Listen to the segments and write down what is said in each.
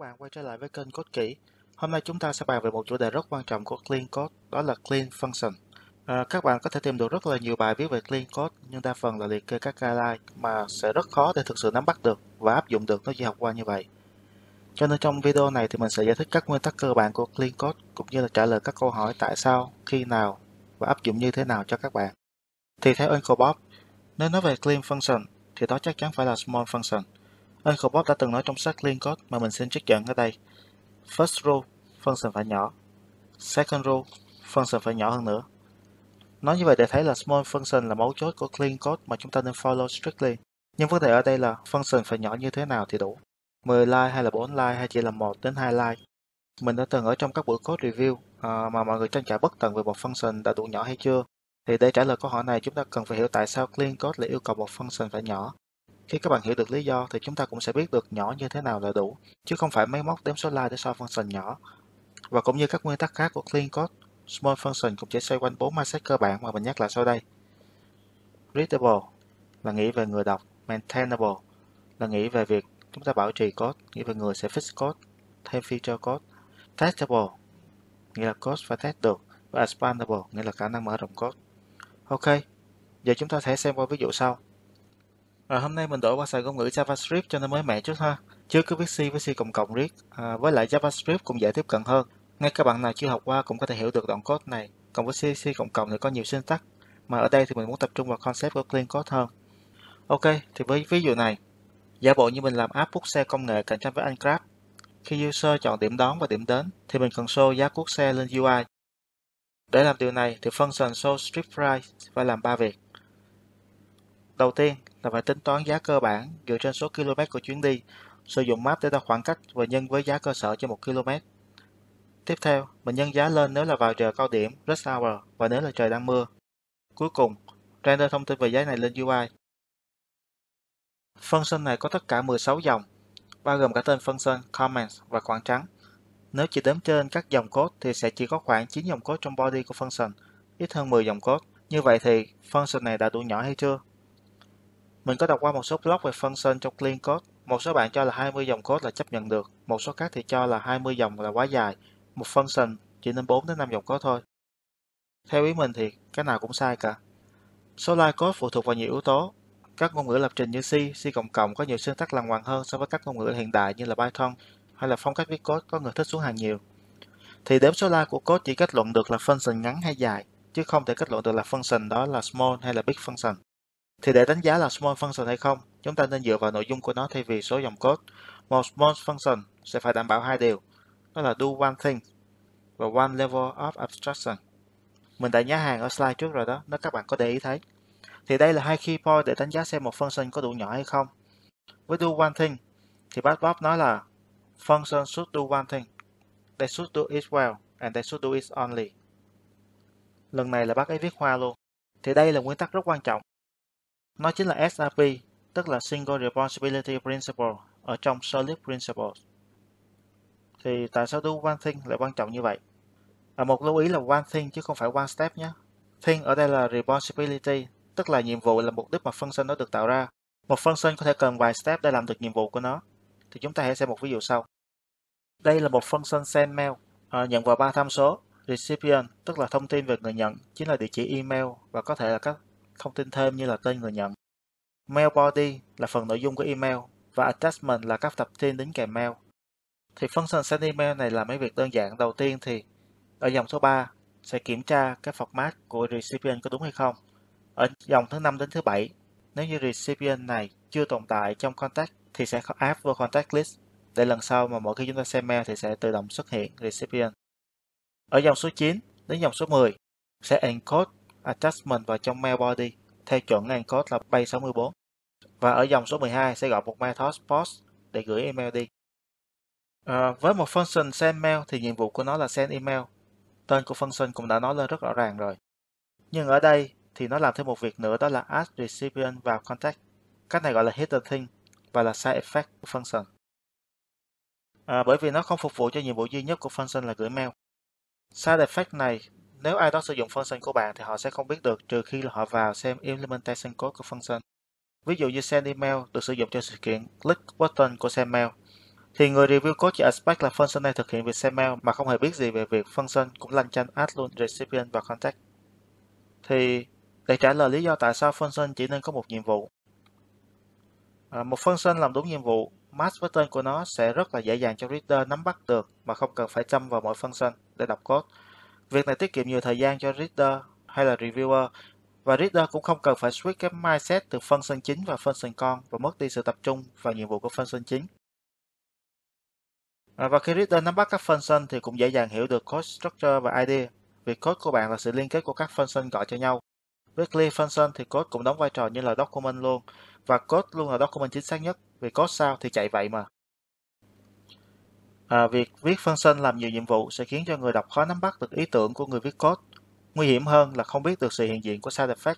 các bạn quay trở lại với kênh Code Kỹ. Hôm nay chúng ta sẽ bàn về một chủ đề rất quan trọng của Clean Code, đó là Clean Function. À, các bạn có thể tìm được rất là nhiều bài viết về Clean Code, nhưng đa phần là liệt kê các guideline mà sẽ rất khó để thực sự nắm bắt được và áp dụng được nó chỉ học qua như vậy. Cho nên trong video này thì mình sẽ giải thích các nguyên tắc cơ bản của Clean Code cũng như là trả lời các câu hỏi tại sao, khi nào và áp dụng như thế nào cho các bạn. Thì theo Uncle Bob, nếu nói về Clean Function thì đó chắc chắn phải là Small Function – EcoBot đã từng nói trong sách liên code mà mình xin trích dẫn ở đây. First row, function phải nhỏ. Second row, function phải nhỏ hơn nữa. Nói như vậy để thấy là small function là mấu chốt của clean code mà chúng ta nên follow strictly. Nhưng vấn đề ở đây là function phải nhỏ như thế nào thì đủ. 10 line hay là 4 line hay chỉ là 1 đến 2 line. Mình đã từng ở trong các buổi code review à, mà mọi người tranh cãi bất tận về một function đã đủ nhỏ hay chưa. Thì để trả lời câu hỏi này chúng ta cần phải hiểu tại sao clean code lại yêu cầu một function phải nhỏ khi các bạn hiểu được lý do thì chúng ta cũng sẽ biết được nhỏ như thế nào là đủ, chứ không phải máy móc đếm số like để so function nhỏ. Và cũng như các nguyên tắc khác của clean code, small function cũng chỉ xoay quanh bốn mindset cơ bản mà mình nhắc lại sau đây. Readable là nghĩ về người đọc, maintainable là nghĩ về việc chúng ta bảo trì code, nghĩ về người sẽ fix code, thêm feature code. Testable nghĩa là code phải test được và expandable nghĩa là khả năng mở rộng code. Ok, giờ chúng ta sẽ xem qua ví dụ sau. À, hôm nay mình đổi qua xài ngôn ngữ JavaScript cho nên mới mẹ chút ha. Trước cứ viết C với C cộng cộng riết. À, với lại JavaScript cũng dễ tiếp cận hơn. Ngay các bạn nào chưa học qua cũng có thể hiểu được đoạn code này. Còn với C, C cộng cộng thì có nhiều sinh tắc Mà ở đây thì mình muốn tập trung vào concept của clean code hơn. Ok, thì với ví dụ này. Giả bộ như mình làm app quốc xe công nghệ cạnh tranh với Uncrap. Khi user chọn điểm đón và điểm đến thì mình cần show giá quốc xe lên UI. Để làm điều này thì function show strip price và làm 3 việc. Đầu tiên, là phải tính toán giá cơ bản dựa trên số km của chuyến đi, sử dụng map để đo khoảng cách và nhân với giá cơ sở cho 1 km. Tiếp theo, mình nhân giá lên nếu là vào giờ cao điểm, rush hour và nếu là trời đang mưa. Cuối cùng, render thông tin về giá này lên UI. Function này có tất cả 16 dòng, bao gồm cả tên function, comments và khoảng trắng. Nếu chỉ đếm trên các dòng code thì sẽ chỉ có khoảng 9 dòng code trong body của function, ít hơn 10 dòng code. Như vậy thì function này đã đủ nhỏ hay chưa? Mình có đọc qua một số blog về function trong clean code. Một số bạn cho là 20 dòng code là chấp nhận được, một số khác thì cho là 20 dòng là quá dài. Một function chỉ nên 4 đến 5 dòng code thôi. Theo ý mình thì cái nào cũng sai cả. Số line code phụ thuộc vào nhiều yếu tố. Các ngôn ngữ lập trình như C, C++ có nhiều syntax lằng ngoằng hơn so với các ngôn ngữ hiện đại như là Python hay là phong cách viết code có người thích xuống hàng nhiều. Thì đếm số line của code chỉ kết luận được là function ngắn hay dài, chứ không thể kết luận được là function đó là small hay là big function. Thì để đánh giá là small function hay không, chúng ta nên dựa vào nội dung của nó thay vì số dòng code. Một small function sẽ phải đảm bảo hai điều, đó là do one thing và one level of abstraction. Mình đã nhá hàng ở slide trước rồi đó, nếu các bạn có để ý thấy. Thì đây là hai key point để đánh giá xem một function có đủ nhỏ hay không. Với do one thing thì bác Bob nói là function should do one thing. They should do it well and they should do it only. Lần này là bác ấy viết hoa luôn. Thì đây là nguyên tắc rất quan trọng. Nó chính là SRP, tức là Single Responsibility Principle ở trong Solid Principles. Thì tại sao do one thing lại quan trọng như vậy? À, một lưu ý là one thing chứ không phải one step nhé. Thing ở đây là responsibility, tức là nhiệm vụ là mục đích mà function nó được tạo ra. Một function có thể cần vài step để làm được nhiệm vụ của nó. Thì chúng ta hãy xem một ví dụ sau. Đây là một function send mail, à, nhận vào ba tham số, recipient, tức là thông tin về người nhận, chính là địa chỉ email và có thể là các thông tin thêm như là tên người nhận. Mail body là phần nội dung của email và attachment là các tập tin đính kèm mail. Thì function send email này là mấy việc đơn giản. Đầu tiên thì ở dòng số 3 sẽ kiểm tra cái format của recipient có đúng hay không. Ở dòng thứ 5 đến thứ 7, nếu như recipient này chưa tồn tại trong contact thì sẽ có vào contact list để lần sau mà mỗi khi chúng ta xem mail thì sẽ tự động xuất hiện recipient. Ở dòng số 9 đến dòng số 10 sẽ encode Attachment vào trong mail body theo chuẩn encode là Bay 64. Và ở dòng số 12 sẽ gọi một method post để gửi email đi. À, với một function send mail thì nhiệm vụ của nó là send email. Tên của function cũng đã nói lên rất rõ ràng rồi. Nhưng ở đây thì nó làm thêm một việc nữa đó là add recipient vào contact. Cách này gọi là hidden thing và là side effect của function. À, bởi vì nó không phục vụ cho nhiệm vụ duy nhất của function là gửi mail. Side effect này nếu ai đó sử dụng function của bạn thì họ sẽ không biết được trừ khi là họ vào xem implementation code của function. Ví dụ như send email được sử dụng cho sự kiện click button của send mail. Thì người review code chỉ expect là function này thực hiện việc send mail mà không hề biết gì về việc function cũng lanh chanh add luôn recipient và contact. Thì để trả lời lý do tại sao function chỉ nên có một nhiệm vụ. À, một function làm đúng nhiệm vụ, match button của nó sẽ rất là dễ dàng cho reader nắm bắt được mà không cần phải chăm vào mỗi function để đọc code Việc này tiết kiệm nhiều thời gian cho reader hay là reviewer và reader cũng không cần phải switch cái mindset từ function chính và function con và mất đi sự tập trung vào nhiệm vụ của function chính. À, và khi reader nắm bắt các function thì cũng dễ dàng hiểu được code structure và idea. vì code của bạn là sự liên kết của các function gọi cho nhau. Với clear function thì code cũng đóng vai trò như là document luôn và code luôn là document chính xác nhất vì code sao thì chạy vậy mà. À, việc viết phân sinh làm nhiều nhiệm vụ sẽ khiến cho người đọc khó nắm bắt được ý tưởng của người viết code. Nguy hiểm hơn là không biết được sự hiện diện của side effect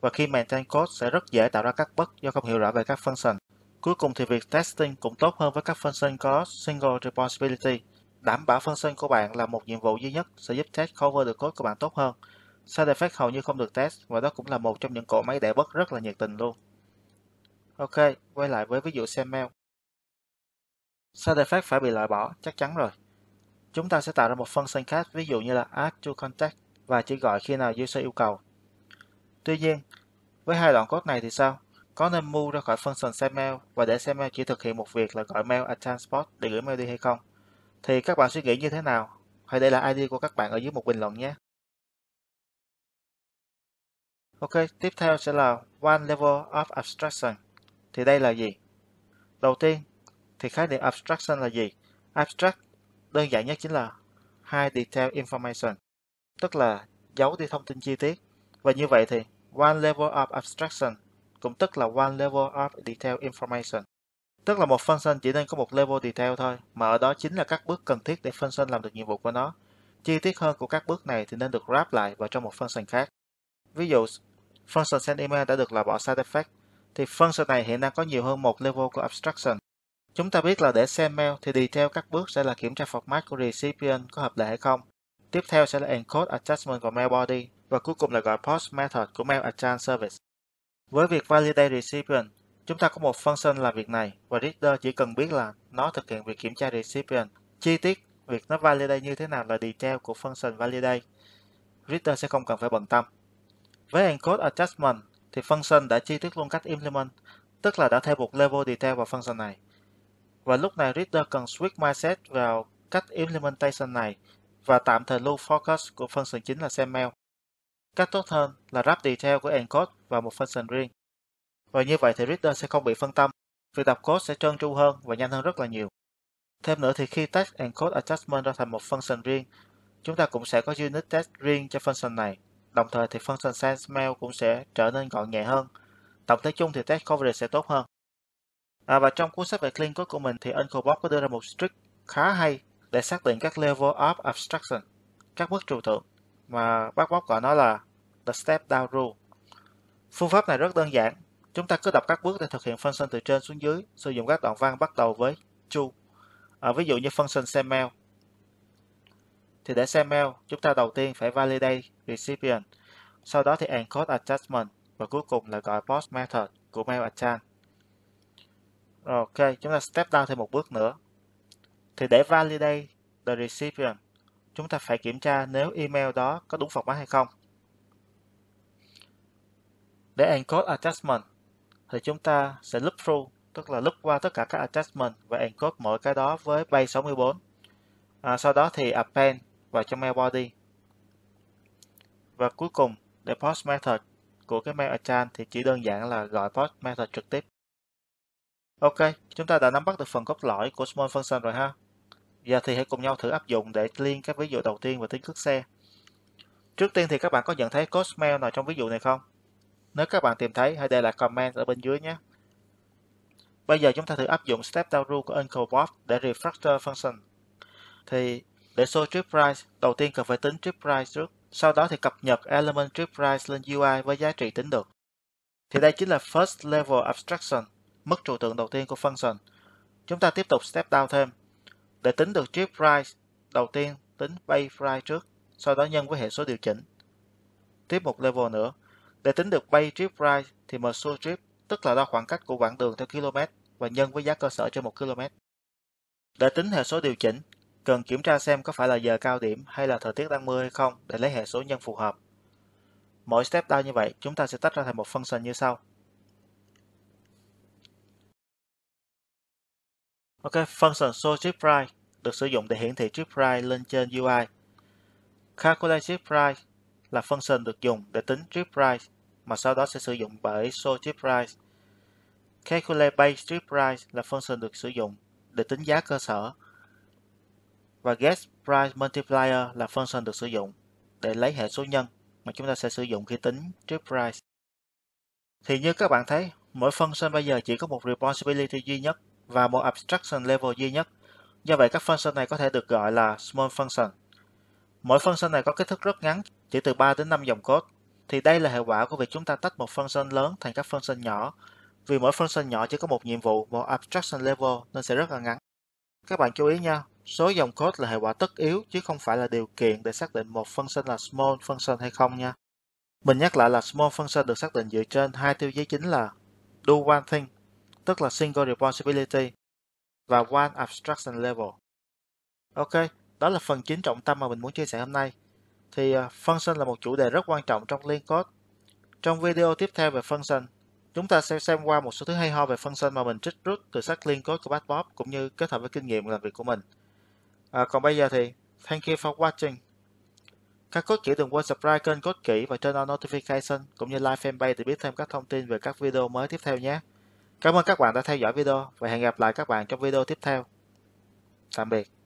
và khi maintain code sẽ rất dễ tạo ra các bug do không hiểu rõ về các function. Cuối cùng thì việc testing cũng tốt hơn với các function có single responsibility. Đảm bảo function của bạn là một nhiệm vụ duy nhất sẽ giúp test cover được code của bạn tốt hơn. Side effect hầu như không được test và đó cũng là một trong những cỗ máy đẻ bất rất là nhiệt tình luôn. Ok, quay lại với ví dụ xem mail. Side effect phải bị loại bỏ, chắc chắn rồi. Chúng ta sẽ tạo ra một function khác, ví dụ như là add to contact và chỉ gọi khi nào user yêu cầu. Tuy nhiên, với hai đoạn code này thì sao? Có nên move ra khỏi function send mail và để send chỉ thực hiện một việc là gọi mail at transport để gửi mail đi hay không? Thì các bạn suy nghĩ như thế nào? Hãy để lại ID của các bạn ở dưới một bình luận nhé. Ok, tiếp theo sẽ là One Level of Abstraction. Thì đây là gì? Đầu tiên, thì khái niệm abstraction là gì? Abstract đơn giản nhất chính là high detail information, tức là giấu đi thông tin chi tiết. Và như vậy thì one level of abstraction cũng tức là one level of detail information. Tức là một function chỉ nên có một level detail thôi, mà ở đó chính là các bước cần thiết để function làm được nhiệm vụ của nó. Chi tiết hơn của các bước này thì nên được wrap lại vào trong một function khác. Ví dụ, function send email đã được loại bỏ side effect, thì function này hiện đang có nhiều hơn một level của abstraction. Chúng ta biết là để send mail thì đi theo các bước sẽ là kiểm tra format của recipient có hợp lệ hay không. Tiếp theo sẽ là encode attachment của mail body và cuối cùng là gọi post method của mail attach service. Với việc validate recipient, chúng ta có một function làm việc này và reader chỉ cần biết là nó thực hiện việc kiểm tra recipient. Chi tiết việc nó validate như thế nào là detail của function validate. Reader sẽ không cần phải bận tâm. Với encode attachment thì function đã chi tiết luôn cách implement, tức là đã thêm một level detail vào function này. Và lúc này Reader cần switch mindset vào cách implementation này và tạm thời lưu focus của function chính là send mail. Cách tốt hơn là wrap detail của encode vào một function riêng. Và như vậy thì Reader sẽ không bị phân tâm, việc đọc code sẽ trơn tru hơn và nhanh hơn rất là nhiều. Thêm nữa thì khi test encode adjustment ra thành một function riêng, chúng ta cũng sẽ có unit test riêng cho function này. Đồng thời thì function send mail cũng sẽ trở nên gọn nhẹ hơn. Tổng thể chung thì test coverage sẽ tốt hơn. À, và trong cuốn sách về clean code của mình thì Unclebox có đưa ra một trick khá hay để xác định các level of abstraction, các bước trừu tượng mà bác Bob gọi nó là the step down rule. Phương pháp này rất đơn giản, chúng ta cứ đọc các bước để thực hiện function từ trên xuống dưới, sử dụng các đoạn văn bắt đầu với chu. À, ví dụ như function send mail. Thì để send mail, chúng ta đầu tiên phải validate recipient, sau đó thì encode adjustment và cuối cùng là gọi post method của mail attach. Ok, chúng ta step down thêm một bước nữa. Thì để validate the recipient, chúng ta phải kiểm tra nếu email đó có đúng format hay không. Để encode attachment thì chúng ta sẽ loop through, tức là loop qua tất cả các attachment và encode mỗi cái đó với base 64. À, sau đó thì append vào trong mail body. Và cuối cùng, để post method của cái mail account thì chỉ đơn giản là gọi post method trực tiếp. Ok, chúng ta đã nắm bắt được phần cốt lõi của Small Function rồi ha. Giờ thì hãy cùng nhau thử áp dụng để liên các ví dụ đầu tiên về tính cước xe. Trước tiên thì các bạn có nhận thấy code mail nào trong ví dụ này không? Nếu các bạn tìm thấy, hãy để lại comment ở bên dưới nhé. Bây giờ chúng ta thử áp dụng step down rule của Uncle Bob để refactor function. Thì để show trip price, đầu tiên cần phải tính trip price trước. Sau đó thì cập nhật element trip price lên UI với giá trị tính được. Thì đây chính là first level abstraction mức trụ tượng đầu tiên của function. Chúng ta tiếp tục step down thêm. Để tính được trip price, đầu tiên tính base price trước, sau đó nhân với hệ số điều chỉnh. Tiếp một level nữa. Để tính được base trip price thì mở số trip tức là đo khoảng cách của quãng đường theo km và nhân với giá cơ sở cho 1 km. Để tính hệ số điều chỉnh, cần kiểm tra xem có phải là giờ cao điểm hay là thời tiết đang mưa hay không để lấy hệ số nhân phù hợp. Mỗi step down như vậy, chúng ta sẽ tách ra thành một function như sau. Ok, function show chip price được sử dụng để hiển thị chip price lên trên UI. Calculate chip price là function được dùng để tính chip price mà sau đó sẽ sử dụng bởi show chip price. Calculate base chip price là function được sử dụng để tính giá cơ sở. Và get price multiplier là function được sử dụng để lấy hệ số nhân mà chúng ta sẽ sử dụng khi tính chip price. Thì như các bạn thấy, mỗi function bây giờ chỉ có một responsibility duy nhất và một abstraction level duy nhất. Do vậy các function này có thể được gọi là small function. Mỗi function này có kích thước rất ngắn, chỉ từ 3 đến 5 dòng code. Thì đây là hệ quả của việc chúng ta tách một function lớn thành các function nhỏ. Vì mỗi function nhỏ chỉ có một nhiệm vụ, một abstraction level nên sẽ rất là ngắn. Các bạn chú ý nha, số dòng code là hệ quả tất yếu chứ không phải là điều kiện để xác định một function là small function hay không nha. Mình nhắc lại là small function được xác định dựa trên hai tiêu chí chính là do one thing tức là Single Responsibility và One Abstraction Level. Ok, đó là phần chính trọng tâm mà mình muốn chia sẻ hôm nay. Thì ờ, function là một chủ đề rất quan trọng trong liên Code. Trong video tiếp theo về function, chúng ta sẽ xem qua một số thứ hay ho về function mà mình trích rút từ sách liên Code của Bad Bob cũng như kết hợp với kinh nghiệm làm việc của mình. À, còn bây giờ thì, thank you for watching. Các cốt kỹ đừng quên subscribe kênh code kỹ và turn on notification cũng như like fanpage để biết thêm các thông tin về các video mới tiếp theo nhé. Cảm ơn các bạn đã theo dõi video và hẹn gặp lại các bạn trong video tiếp theo. Tạm biệt.